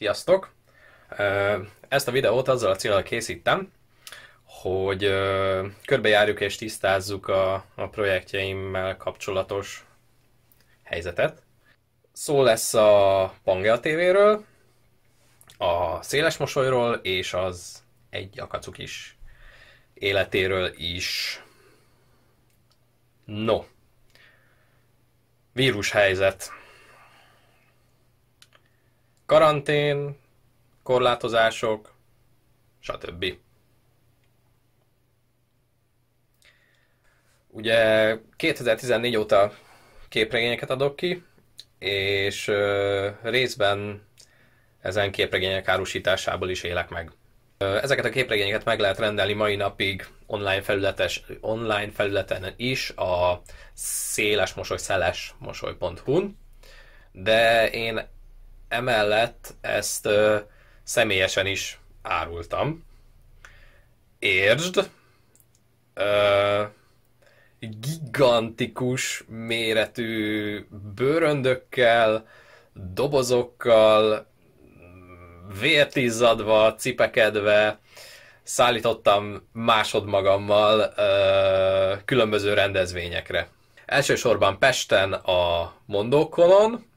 Sziasztok! Ezt a videót azzal a célral készítem, hogy körbejárjuk és tisztázzuk a, a projektjeimmel kapcsolatos helyzetet. Szó lesz a Pangea TV-ről, a Széles Mosolyról és az egy akacuk is életéről is. No. Vírushelyzet. Karantén, korlátozások, stb. Ugye 2014 óta képregényeket adok ki, és részben ezen képregények árusításából is élek meg. Ezeket a képregényeket meg lehet rendelni mai napig online, felületes, online felületen is a Szélesmosoly mosoly, n de én emellett ezt ö, személyesen is árultam. Értsd, ö, gigantikus méretű bőröndökkel, dobozokkal, vértizzadva, cipekedve szállítottam másodmagammal ö, különböző rendezvényekre. Elsősorban Pesten a Mondókolon,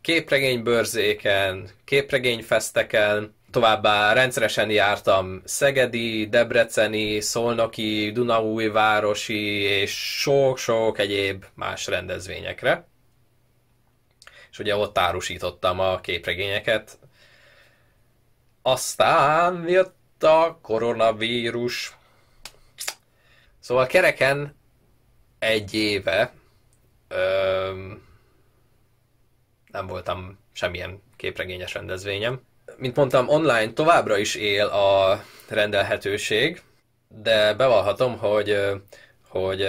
képregénybörzéken, képregényfeszteken, továbbá rendszeresen jártam Szegedi, Debreceni, Szolnoki, Dunaújvárosi és sok-sok egyéb más rendezvényekre. És ugye ott árusítottam a képregényeket. Aztán jött a koronavírus. Szóval kereken egy éve öm, nem voltam semmilyen képregényes rendezvényem. Mint mondtam, online továbbra is él a rendelhetőség, de bevallhatom, hogy, hogy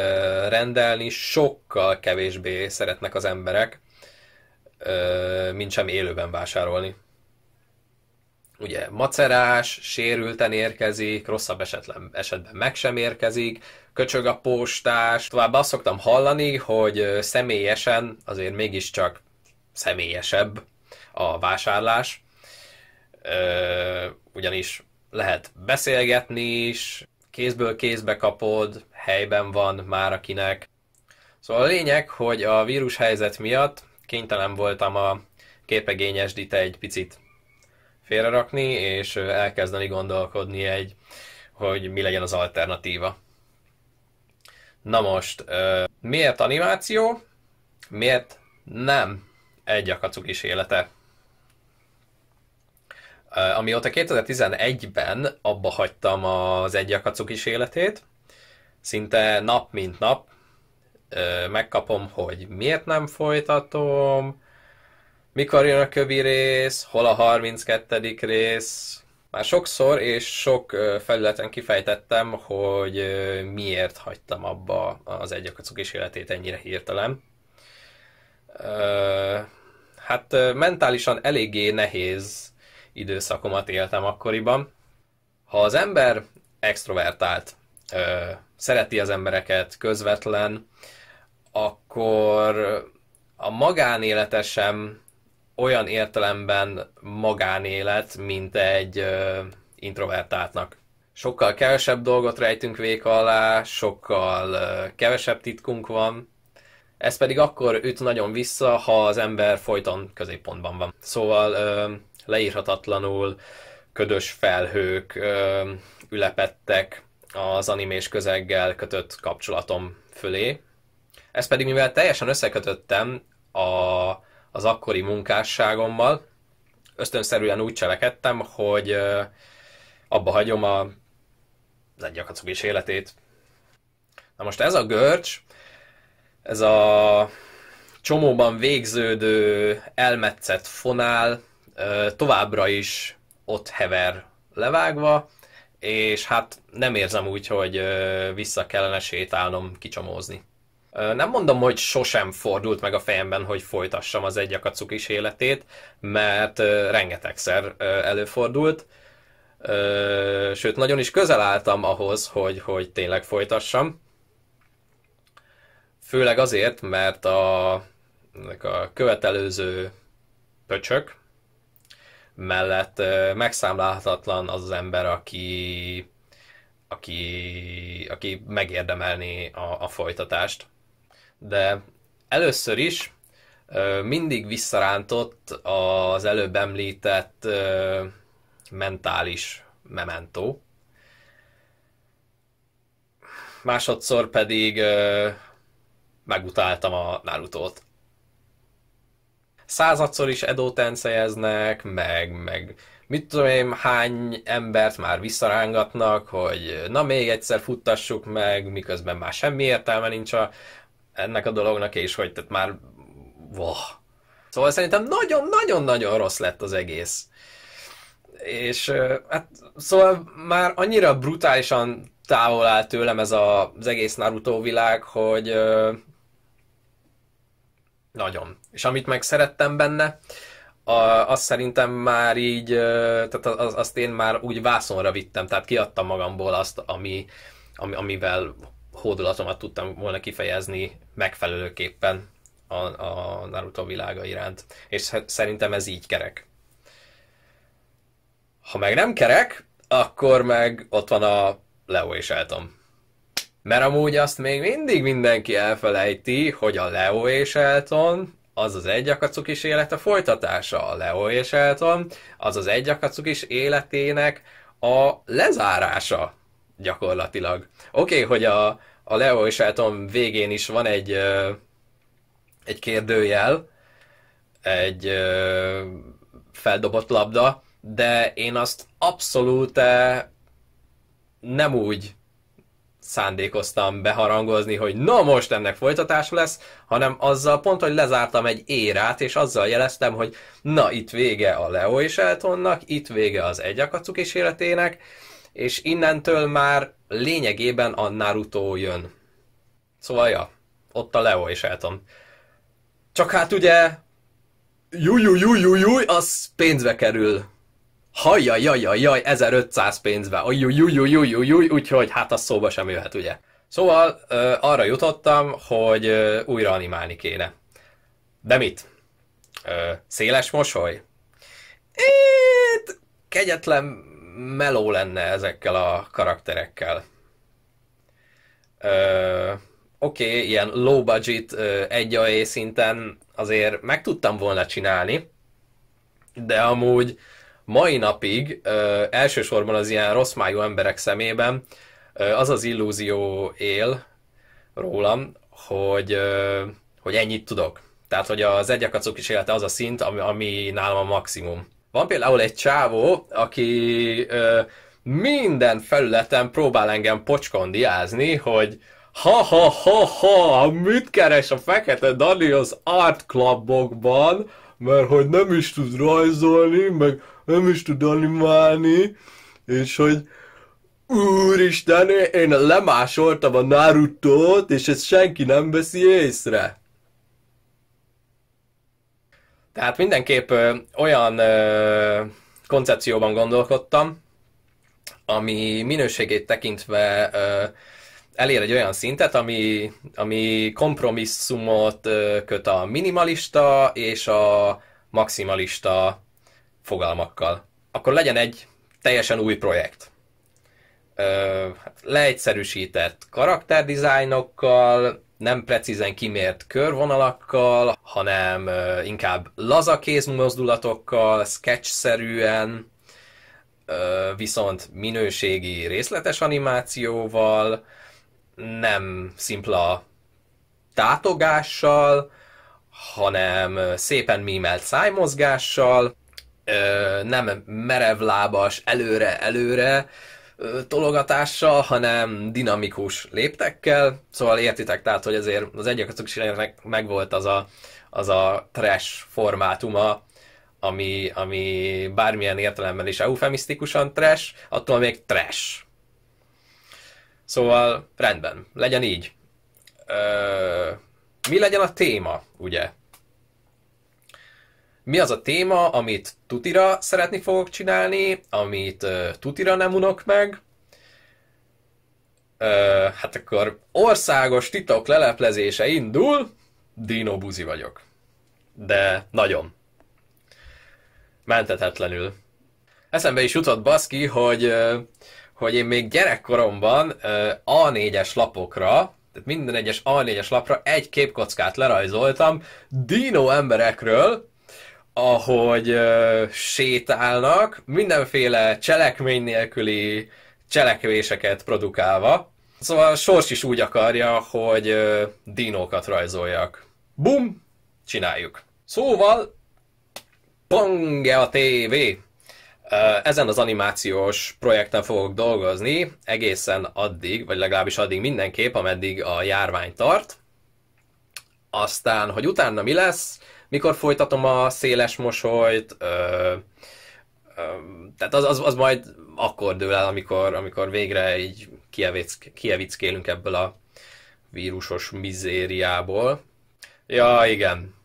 rendelni sokkal kevésbé szeretnek az emberek, mint sem élőben vásárolni. Ugye macerás, sérülten érkezik, rosszabb esetlen, esetben meg sem érkezik, köcsög a postás. Továbbá azt szoktam hallani, hogy személyesen azért mégiscsak személyesebb a vásárlás, ugyanis lehet beszélgetni is, kézből kézbe kapod, helyben van már akinek. Szóval a lényeg, hogy a vírus helyzet miatt kénytelen voltam a képegényes dite egy picit félrerakni, és elkezdeni gondolkodni egy, hogy mi legyen az alternatíva. Na most, miért animáció? Miért nem egy Akatsuki élete. Amióta 2011-ben abba hagytam az egy Akatsuki életét, szinte nap mint nap megkapom, hogy miért nem folytatom, mikor jön a kövi rész, hol a 32. rész. Már sokszor és sok felületen kifejtettem, hogy miért hagytam abba az egyakacuk is életét ennyire hirtelen hát mentálisan eléggé nehéz időszakomat éltem akkoriban. Ha az ember extrovertált, szereti az embereket, közvetlen, akkor a magánélete sem olyan értelemben magánélet, mint egy introvertáltnak. Sokkal kevesebb dolgot rejtünk vék alá, sokkal kevesebb titkunk van, ez pedig akkor üt nagyon vissza, ha az ember folyton középpontban van. Szóval ö, leírhatatlanul ködös felhők, ö, ülepettek az animés közeggel kötött kapcsolatom fölé. Ez pedig mivel teljesen összekötöttem a, az akkori munkásságommal, ösztönszerűen úgy cselekedtem, hogy ö, abba hagyom a, az egy életét. Na most ez a görcs, ez a csomóban végződő elmetszett fonál továbbra is ott hever levágva, és hát nem érzem úgy, hogy vissza kellene sétálnom kicsomózni. Nem mondom, hogy sosem fordult meg a fejemben, hogy folytassam az egy is életét, mert rengetegszer előfordult, sőt, nagyon is közel álltam ahhoz, hogy, hogy tényleg folytassam, Főleg azért, mert a, a követelőző pöcsök mellett megszámlálhatatlan az az ember, aki, aki, aki megérdemelni a, a folytatást. De először is mindig visszarántott az előbb említett mentális mementó. Másodszor pedig megutáltam a Naruto-t. Századszor is Edo tenszejeznek, meg, meg mit tudom én, hány embert már visszarángatnak, hogy na még egyszer futtassuk meg, miközben már semmi értelme nincs a, ennek a dolognak, és hogy tehát már... Wow. Szóval szerintem nagyon-nagyon-nagyon rossz lett az egész. És hát szóval már annyira brutálisan távol áll tőlem ez a, az egész Naruto világ, hogy nagyon. És amit meg szerettem benne, a, azt szerintem már így, tehát az, azt én már úgy vászonra vittem, tehát kiadtam magamból azt, ami, ami, amivel hódulatomat tudtam volna kifejezni megfelelőképpen a, a Naruto világa iránt. És hát szerintem ez így kerek. Ha meg nem kerek, akkor meg ott van a Leo és Elton. Mert amúgy azt még mindig mindenki elfelejti, hogy a Leo és Elton, az az egy is élete a folytatása. A Leo és Elton, az az egy is életének a lezárása gyakorlatilag. Oké, okay, hogy a, a Leo és Elton végén is van egy, egy kérdőjel, egy feldobott labda, de én azt abszolút nem úgy szándékoztam beharangozni, hogy na most ennek folytatás lesz, hanem azzal pont, hogy lezártam egy érát, és azzal jeleztem, hogy na itt vége a Leo és Eltonnak, itt vége az is életének, és innentől már lényegében a Naruto jön. Szóval ja, ott a Leo és Elton. Csak hát ugye, jújújújújúj, az pénzbe kerül hajjaj, jaj, jaj, 1500 pénzbe, ujjújújújújúj, úgyhogy hát az szóba sem jöhet, ugye. Szóval arra jutottam, hogy újra animálni kéne. De mit? széles mosoly? Itt kegyetlen meló lenne ezekkel a karakterekkel. Ö, oké, okay, ilyen low budget egy AE szinten azért meg tudtam volna csinálni, de amúgy mai napig ö, elsősorban az ilyen rossz májú emberek szemében ö, az az illúzió él rólam, hogy, ö, hogy ennyit tudok. Tehát, hogy az egyakacok is élete az a szint, ami, ami nálam a maximum. Van például egy csávó, aki ö, minden felületen próbál engem pocskondiázni, hogy ha-ha-ha-ha, mit keres a fekete Dani az art clubokban, mert hogy nem is tud rajzolni, meg nem is tud animálni, és hogy Úristen, én lemásoltam a naruto és ezt senki nem veszi észre. Tehát mindenképp ö, olyan ö, koncepcióban gondolkodtam, ami minőségét tekintve ö, elér egy olyan szintet, ami, ami kompromisszumot köt a minimalista és a maximalista fogalmakkal. Akkor legyen egy teljesen új projekt. Hát leegyszerűsített karakterdizájnokkal, nem precízen kimért körvonalakkal, hanem inkább laza kézmozdulatokkal, sketch-szerűen, viszont minőségi részletes animációval, nem szimpla tátogással, hanem szépen mímelt szájmozgással, nem merevlábas előre-előre tologatással, hanem dinamikus léptekkel, szóval értitek, tehát, hogy azért az azok is megvolt az a, az a trash formátuma, ami, ami bármilyen értelemben is eufemisztikusan trash, attól még trash. Szóval rendben, legyen így. Ö, mi legyen a téma, ugye? Mi az a téma, amit tutira szeretni fogok csinálni, amit ö, tutira nem unok meg? Ö, hát akkor országos titok leleplezése indul, Dino buzi vagyok. De nagyon. Mentetetlenül. Eszembe is jutott baszki, hogy hogy én még gyerekkoromban A4-es lapokra, tehát minden egyes A4-es lapra egy képkockát lerajzoltam dino emberekről, ahogy sétálnak, mindenféle cselekmény nélküli cselekvéseket produkálva. Szóval a sors is úgy akarja, hogy dinókat rajzoljak. Bum! Csináljuk. Szóval, pange a tévé! Ezen az animációs projekten fogok dolgozni egészen addig, vagy legalábbis addig mindenképp, ameddig a járvány tart. Aztán, hogy utána mi lesz, mikor folytatom a széles mosolyt, ö, ö, tehát az, az, az majd akkor dől el, amikor, amikor végre így kievickélünk ebből a vírusos mizériából. Ja, igen,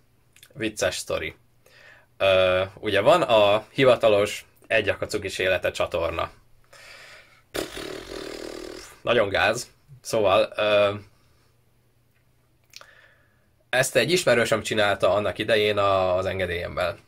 vicces sztori. Ö, ugye van a hivatalos egy akacukis élete csatorna. Nagyon gáz. Szóval ö, ezt egy ismerősöm csinálta annak idején az engedélyemmel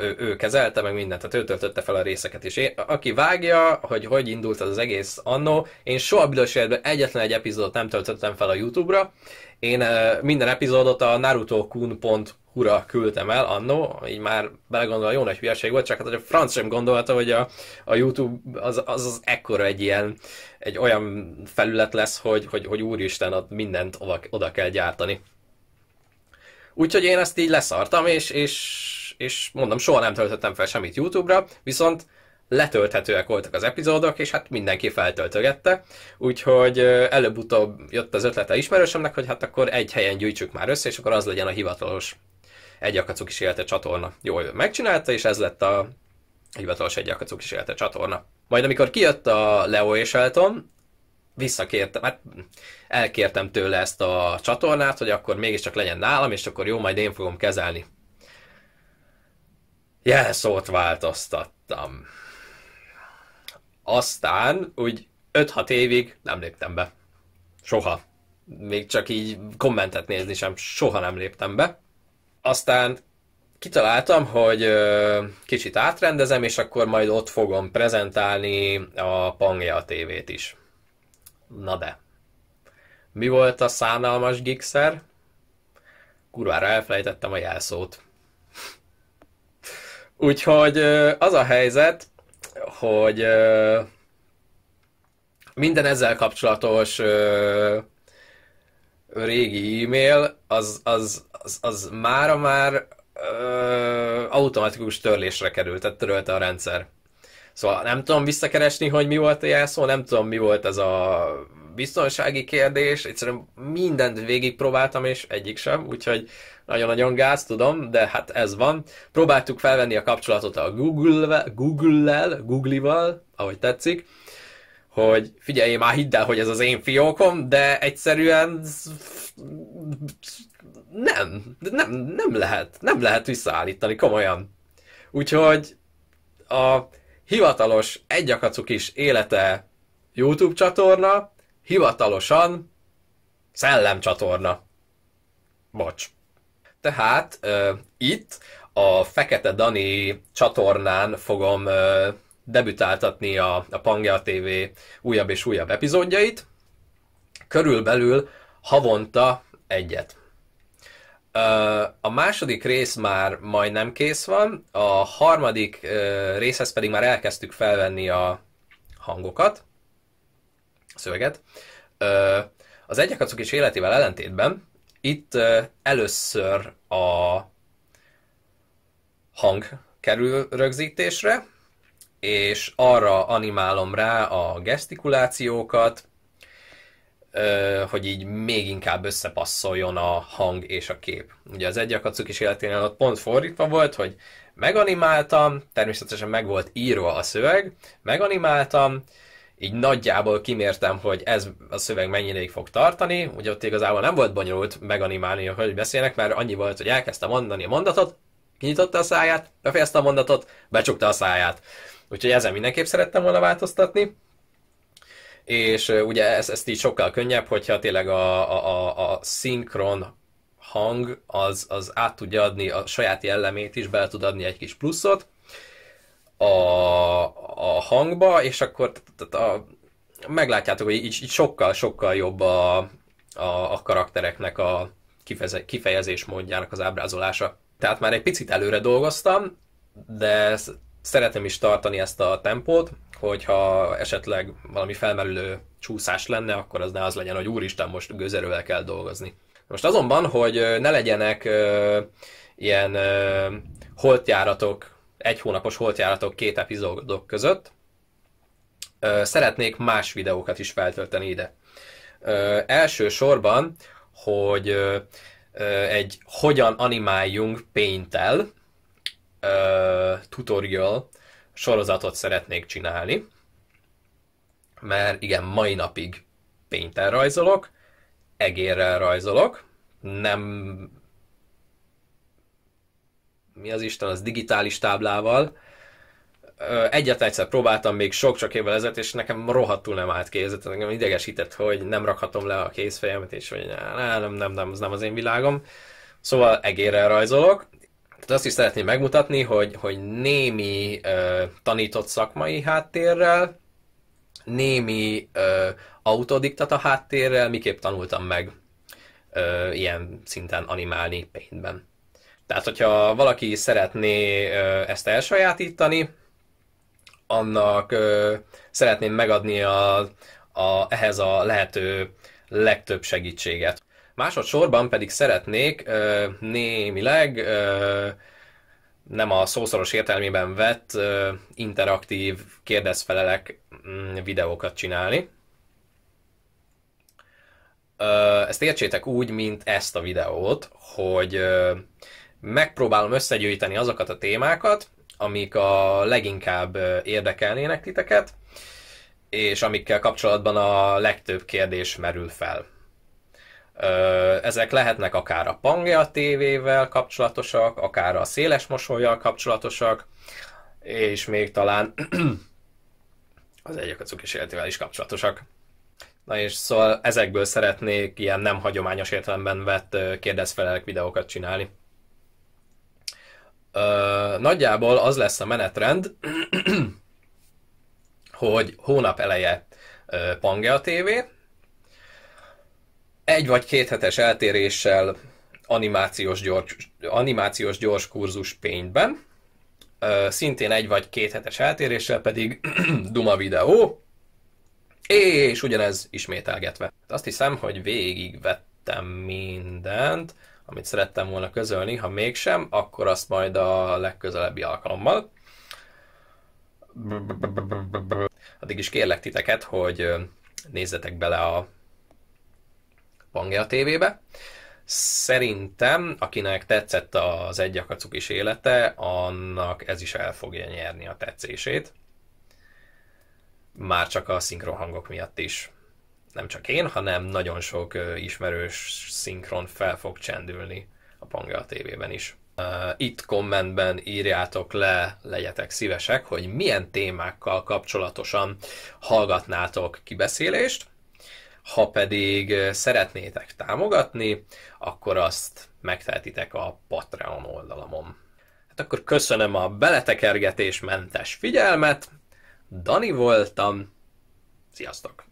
ő, ő kezelte meg mindent, tehát ő töltötte fel a részeket, is. én, aki vágja, hogy hogy indult az, egész annó, én soha büdös egyetlen egy epizódot nem töltöttem fel a Youtube-ra, én minden epizódot a narutokun.hu-ra küldtem el annó, így már belegondolva jó nagy hülyeség volt, csak hát a franc sem gondolta, hogy a, a Youtube az, az, az ekkora egy ilyen, egy olyan felület lesz, hogy, hogy, hogy úristen, mindent oda, oda kell gyártani. Úgyhogy én ezt így leszartam, és, és és mondom, soha nem töltöttem fel semmit YouTube-ra, viszont letölthetőek voltak az epizódok, és hát mindenki feltöltögette, úgyhogy előbb-utóbb jött az ötlete ismerősömnek, hogy hát akkor egy helyen gyűjtsük már össze, és akkor az legyen a hivatalos egy akacuk is élete csatorna. jó? megcsinálta, és ez lett a hivatalos egy akacuk is élete csatorna. Majd amikor kijött a Leo és Elton, visszakértem, hát elkértem tőle ezt a csatornát, hogy akkor mégiscsak legyen nálam, és akkor jó, majd én fogom kezelni jelszót változtattam. Aztán úgy 5-6 évig nem léptem be. Soha. Még csak így kommentet nézni sem, soha nem léptem be. Aztán kitaláltam, hogy ö, kicsit átrendezem, és akkor majd ott fogom prezentálni a Pangea tévét is. Na de. Mi volt a szánalmas gigszer? Kurvára elfelejtettem a jelszót. Úgyhogy az a helyzet, hogy minden ezzel kapcsolatos régi e-mail, az, az, az, az mára már automatikus törlésre került, tehát törölte a rendszer. Szóval nem tudom visszakeresni, hogy mi volt a jelszó, nem tudom mi volt ez a biztonsági kérdés, egyszerűen mindent végigpróbáltam, és egyik sem, úgyhogy nagyon-nagyon gáz, tudom, de hát ez van. Próbáltuk felvenni a kapcsolatot a Google-vel, Google-lel, google ahogy tetszik, hogy figyelj, már hidd el, hogy ez az én fiókom, de egyszerűen nem, nem, nem lehet, nem lehet visszaállítani, komolyan. Úgyhogy a hivatalos egyakacuk is élete YouTube csatorna, hivatalosan szellemcsatorna. Bocs. Tehát ö, itt a Fekete Dani csatornán fogom ö, debütáltatni a, a Pangea TV újabb és újabb epizódjait. Körülbelül havonta egyet. A második rész már majdnem kész van, a harmadik részhez pedig már elkezdtük felvenni a hangokat szöveget. Az egyakacuk is életével ellentétben itt először a hang kerül rögzítésre, és arra animálom rá a gesztikulációkat, hogy így még inkább összepasszoljon a hang és a kép. Ugye az egy is életénél ott pont fordítva volt, hogy meganimáltam, természetesen meg volt írva a szöveg, meganimáltam, így nagyjából kimértem, hogy ez a szöveg mennyire fog tartani, ugye ott igazából nem volt bonyolult meganimálni, hogy beszélnek, mert annyi volt, hogy elkezdte mondani a mondatot, kinyitotta a száját, befejezte a mondatot, becsukta a száját. Úgyhogy ezen mindenképp szerettem volna változtatni. És ugye ez, ez így sokkal könnyebb, hogyha tényleg a, a, a, a szinkron hang az, az át tudja adni a saját jellemét is, bele tud adni egy kis pluszot, a, a hangba, és akkor a, meglátjátok, hogy így, így sokkal, sokkal jobb a, a, a karaktereknek a kifeze, kifejezés módjának az ábrázolása. Tehát már egy picit előre dolgoztam, de szeretem is tartani ezt a tempót, hogyha esetleg valami felmerülő csúszás lenne, akkor az ne az legyen, hogy úristen, most gőzerővel kell dolgozni. Most azonban, hogy ne legyenek ilyen holtjáratok egy hónapos holtjáratok két epizódok között, szeretnék más videókat is feltölteni ide. Elsősorban, hogy egy hogyan animáljunk paint tutorial sorozatot szeretnék csinálni, mert igen, mai napig paint rajzolok, egérrel rajzolok, nem mi az Isten, az digitális táblával. Egyet egyszer próbáltam még sok csak évvel ezelőtt, és nekem rohadtul nem állt ki, nekem idegesített, hogy nem rakhatom le a kézfejemet, és hogy nem, nem, nem, nem, ez nem az én világom. Szóval egérrel rajzolok, tehát azt is szeretném megmutatni, hogy, hogy némi ö, tanított szakmai háttérrel, némi ö, autodiktata háttérrel miképp tanultam meg ö, ilyen szinten animálni paintben. Tehát, hogyha valaki szeretné ezt elsajátítani, annak szeretném megadni a, a, ehhez a lehető legtöbb segítséget. Másodszorban pedig szeretnék némileg nem a szószoros értelmében vett interaktív kérdezfelelek mm, videókat csinálni. Ezt értsétek úgy, mint ezt a videót, hogy megpróbálom összegyűjteni azokat a témákat, amik a leginkább érdekelnének titeket, és amikkel kapcsolatban a legtöbb kérdés merül fel. Ezek lehetnek akár a Pangea TV-vel kapcsolatosak, akár a széles mosolyjal kapcsolatosak, és még talán az egyik a cukis életével is kapcsolatosak. Na és szóval ezekből szeretnék ilyen nem hagyományos értelemben vett kérdezfelelek videókat csinálni nagyjából az lesz a menetrend, hogy hónap eleje Pangea TV, egy vagy két hetes eltéréssel animációs gyors, animációs gyors kurzus pénzben, szintén egy vagy két hetes eltéréssel pedig Duma videó, és ugyanez ismételgetve. Azt hiszem, hogy végigvettem mindent amit szerettem volna közölni, ha mégsem, akkor azt majd a legközelebbi alkalommal. Addig is kérlek titeket, hogy nézzetek bele a Pangea TV-be. Szerintem, akinek tetszett az egy is élete, annak ez is el fogja nyerni a tetszését. Már csak a szinkronhangok miatt is nem csak én, hanem nagyon sok uh, ismerős szinkron fel fog csendülni a Pangea TV-ben is. Uh, itt kommentben írjátok le, legyetek szívesek, hogy milyen témákkal kapcsolatosan hallgatnátok kibeszélést, ha pedig szeretnétek támogatni, akkor azt megtehetitek a Patreon oldalamon. Hát akkor köszönöm a beletekergetés mentes figyelmet, Dani voltam, sziasztok!